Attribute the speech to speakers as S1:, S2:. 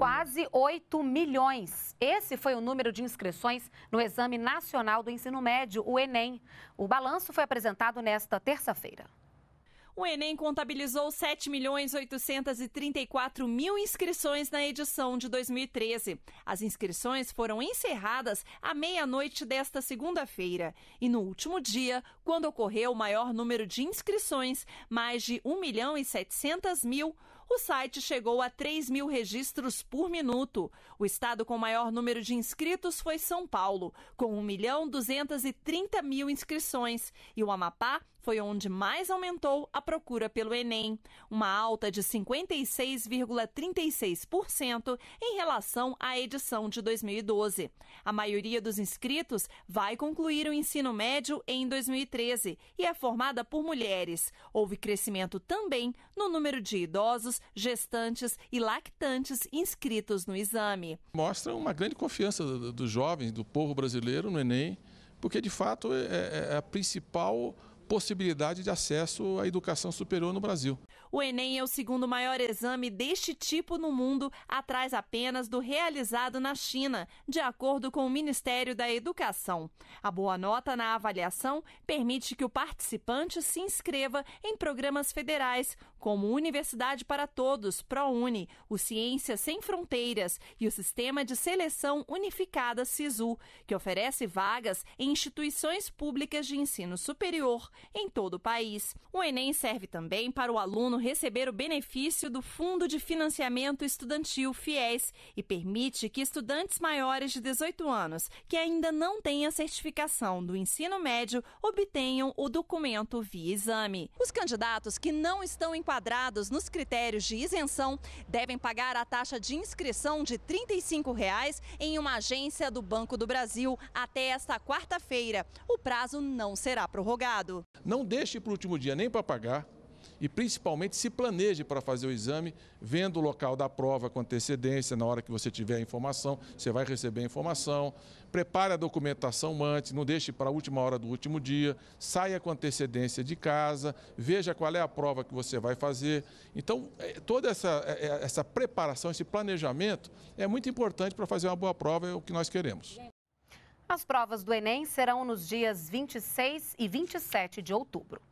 S1: quase 8 milhões. Esse foi o número de inscrições no Exame Nacional do Ensino Médio, o Enem. O balanço foi apresentado nesta terça-feira. O Enem contabilizou 7.834.000 inscrições na edição de 2013. As inscrições foram encerradas à meia-noite desta segunda-feira. E no último dia, quando ocorreu o maior número de inscrições, mais de 1 milhão e 700 mil, o site chegou a 3 mil registros por minuto. O estado com maior número de inscritos foi São Paulo, com 1 milhão 230 mil inscrições. E o Amapá foi onde mais aumentou a procura pelo Enem, uma alta de 56,36% em relação à edição de 2012. A maioria dos inscritos vai concluir o ensino médio em 2013 e é formada por mulheres. Houve crescimento também no número de idosos gestantes e lactantes inscritos no exame.
S2: Mostra uma grande confiança dos jovens, do povo brasileiro no Enem, porque de fato é, é, é a principal possibilidade de acesso à educação superior no Brasil.
S1: O Enem é o segundo maior exame deste tipo no mundo, atrás apenas do realizado na China, de acordo com o Ministério da Educação. A boa nota na avaliação permite que o participante se inscreva em programas federais, como Universidade para Todos, ProUni, o Ciência Sem Fronteiras e o Sistema de Seleção Unificada SISU, que oferece vagas em instituições públicas de ensino superior em todo o país. O Enem serve também para o aluno receber o benefício do Fundo de Financiamento Estudantil FIES e permite que estudantes maiores de 18 anos que ainda não têm a certificação do ensino médio obtenham o documento via exame. Os candidatos que não estão enquadrados nos critérios de isenção devem pagar a taxa de inscrição de R$ 35 reais em uma agência do Banco do Brasil até esta quarta-feira. O prazo não será prorrogado.
S2: Não deixe para o último dia nem para pagar e principalmente se planeje para fazer o exame, vendo o local da prova com antecedência, na hora que você tiver a informação, você vai receber a informação, prepare a documentação antes, não deixe para a última hora do último dia, saia com antecedência de casa, veja qual é a prova que você vai fazer. Então, é, toda essa, é, é, essa preparação, esse planejamento é muito importante para fazer uma boa prova, é o que nós queremos.
S1: As provas do Enem serão nos dias 26 e 27 de outubro.